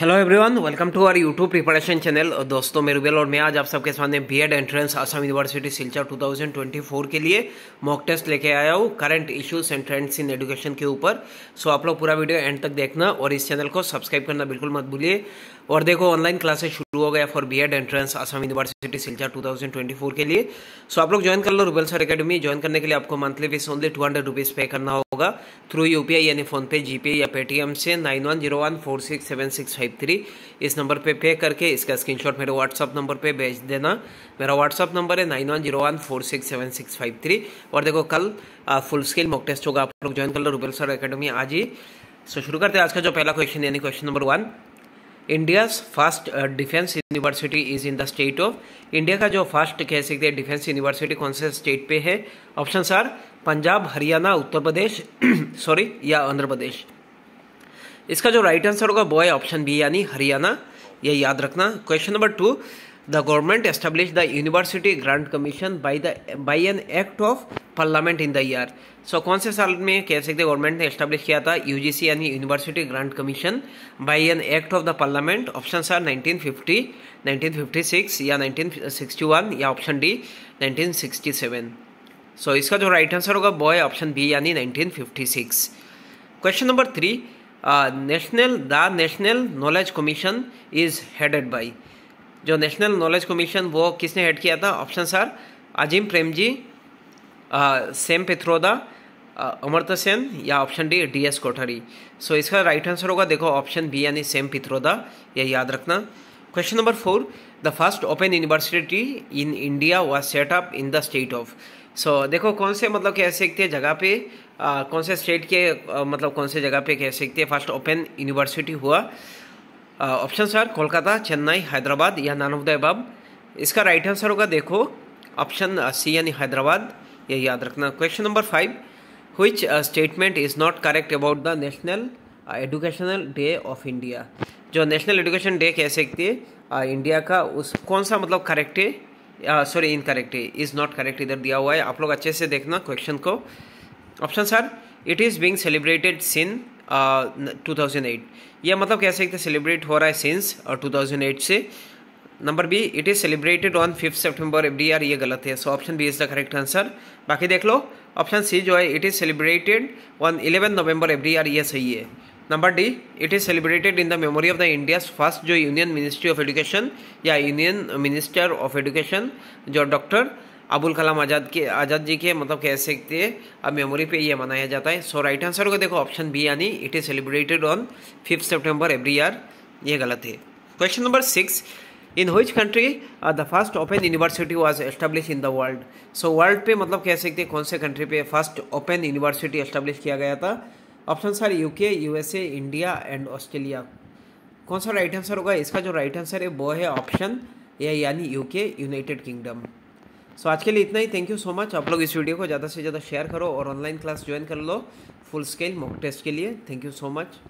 hello everyone welcome to our YouTube preparation channel दोस्तों मैं रुबेल और मैं आज आप सबके सामने BEd entrance Assam university Silchar 2024 के लिए मॉक टेस्ट लेके आया हूँ current issues and trends in education के ऊपर सो आप लोग पूरा वीडियो एंड तक देखना और इस चैनल को सब्सक्राइब करना बिल्कुल मत भूलिए और देखो ऑनलाइन क्लासेस शुरू हो गया for B Ed entrance Assam university twenty 2024 के लिए सो आप लोग ज्वाइन कर लो रूबेल सर अकेडमी ज्वाइन करने के लिए आपको monthly fees only two hundred rupees pay करना होगा थ्रू यू पी आई यानी फ़ोनपे जी पे या पेटीएम से nine one zero one four six seven six five three इस नंबर पर पे करके इसका शॉट मेरे व्हाट्सअप नंबर पर भेज देना मेरा व्हाट्सअप नंबर है nine one zero one four six seven six five three और देखो कल फुल स्केल मॉक टेस्ट होगा आप लोग ज्वाइन कर लो रूबेल सर अकेडमी आज ही सो शुरू करते हैं आज का जो पहला क्वेश्चन यानी question number one India's first defence university is in the state of India का जो फर्स्ट कह सकते हैं डिफेंस यूनिवर्सिटी कौन से स्टेट पे है option sir Punjab Haryana Uttar Pradesh sorry या आंध्र प्रदेश इसका जो राइट आंसर होगा बॉय ऑप्शन बी यानी हरियाणा ये याद रखना question number two the government establish the university grant commission by the by an act of parliament in the year so कौन से साल में कह सकते गवर्नमेंट ने एस्टेब्लिश किया था यू जी सी यानी university grant commission by an act of the parliament option are 1950, 1956 या 1961 या ऑप्शन डी 1967 सो so, इसका जो राइट आंसर होगा बॉय ऑप्शन बी यानी 1956 question number three national the national knowledge commission is headed by जो national knowledge commission वो किसने head किया था ऑप्शन सर अजीम जी सेम पिथरोदा अमर्त्य सेन या option D D S Kothari so इसका राइट आंसर होगा देखो ऑप्शन बी यानी सेम पिथरोदा ये याद रखना question number four the first open university in India was setup in the state of so देखो कौन से मतलब कह सकते हैं जगह पे आ, uh, कौन से स्टेट के आ, uh, मतलब कौन से जगह पे कह सकते हैं फर्स्ट ओपन यूनिवर्सिटी हुआ ऑप्शन सर कोलकाता चेन्नई हैदराबाद या नान ऑफ द एबाब इसका राइट आंसर होगा देखो ऑप्शन सी यानी हैदराबाद ये याद रखना question number five which statement is not correct about the national educational day of India जो नेशनल एजुकेशन डे कह सकते हैं इंडिया का उस कौन सा मतलब करेक्ट है सॉरी इनकरेक्ट है इज़ नॉट करेक्ट इधर दिया हुआ है आप लोग अच्छे से देखना क्वेश्चन को option sir it is being celebrated since 2008 uh, यह मतलब कह सकते सेलिब्रेट हो रहा है सिंस और 2008 से number B it is celebrated on fifth F every year ये गलत है so option B is the correct answer बाकी देख लो ऑप्शन सी जो है it is celebrated on eleven November every year ये सही है number D it is celebrated in the memory of the India first जो यूनियन मिनिस्ट्री ऑफ एजुकेशन या यूनियन मिनिस्टर ऑफ एजुकेशन जो डॉक्टर अबुल कलाम आज़ाद के आज़ाद जी के मतलब कह सकते हैं मेमोरी पे ये मनाया जाता है सो राइट आंसर को देखो ऑप्शन बी यानी it is celebrated on fifth September every year ये गलत है question number six in which country the first open university was establish in the world so world पे मतलब कह सकते हैं कौन से कंट्री पे फर्स्ट ओपन यूनिवर्सिटी एस्टेब्लिश किया गया था option sir UK USA India and Australia कौन सा राइट आंसर होगा इसका जो राइट आंसर है वो है ऑप्शन ए यानी UK united kingdom so so, आज के लिए इतना ही थैंक यू सो मच आप लोग इस वीडियो को ज़्यादा से ज़्यादा शेयर करो और ऑनलाइन क्लास ज्वाइन कर लो फुल स्केल मॉक टेस्ट के लिए थैंक यू सो मच